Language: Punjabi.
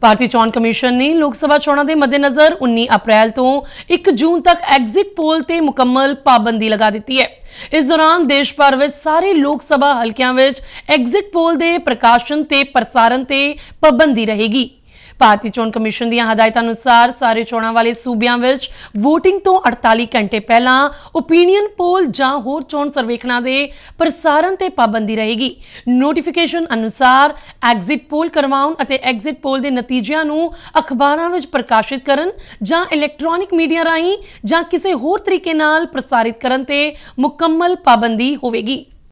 ਭਾਰਤੀ ਚੋਣ ਕਮਿਸ਼ਨ ਨੇ ਲੋਕ ਸਭਾ ਚੋਣਾਂ ਦੇ ਮੱਦੇਨਜ਼ਰ 19 ਅਪ੍ਰੈਲ ਤੋਂ 1 ਜੂਨ ਤੱਕ ਐਗਜ਼ਿਟ ਪੋਲ ਤੇ ਮੁਕੰਮਲ ਪਾਬੰਦੀ ਲਗਾ ਦਿੱਤੀ ਹੈ ਇਸ ਦੌਰਾਨ ਦੇਸ਼ ਭਰ ਵਿੱਚ ਸਾਰੇ ਲੋਕ ਸਭਾ ਹਲਕਿਆਂ ਵਿੱਚ ਐਗਜ਼ਿਟ ਪੋਲ ਦੇ ਪ੍ਰਕਾਸ਼ਨ ਤੇ ਪ੍ਰਸਾਰਣ ਤੇ ਪਾਬੰਦੀ ਰਹੇਗੀ ਭਾਰਤੀ ਚੋਣ ਕਮਿਸ਼ਨ ਦੀਆਂ ਹਦਾਇਤਾਂ ਅਨੁਸਾਰ ਸਾਰੇ ਚੋਣਾਂ ਵਾਲੇ ਸੂਬਿਆਂ ਵਿੱਚ VOTING ਤੋਂ 48 ਘੰਟੇ ਪਹਿਲਾਂ ਓਪੀਨੀਅਨ ਪੋਲ ਜਾਂ ਹੋਰ ਚੋਣ ਸਰਵੇਖਣਾਂ ਦੇ ਪ੍ਰਸਾਰਣ ਤੇ ਪਾਬੰਦੀ ਰਹੇਗੀ ਨੋਟੀਫਿਕੇਸ਼ਨ ਅਨੁਸਾਰ ਐਗਜ਼ਿਟ ਪੋਲ ਕਰਵਾਉਣ ਅਤੇ ਐਗਜ਼ਿਟ ਪੋਲ ਦੇ ਨਤੀਜਿਆਂ ਨੂੰ ਅਖਬਾਰਾਂ ਵਿੱਚ ਪ੍ਰਕਾਸ਼ਿਤ ਕਰਨ ਜਾਂ ਇਲੈਕਟ੍ਰੋਨਿਕ ਮੀਡੀਆ ਰਾਹੀਂ ਜਾਂ ਕਿਸੇ ਹੋਰ ਤਰੀਕੇ ਨਾਲ ਪ੍ਰਸਾਰਿਤ ਕਰਨ ਤੇ ਮੁਕੰਮਲ ਪਾਬੰਦੀ ਹੋਵੇਗੀ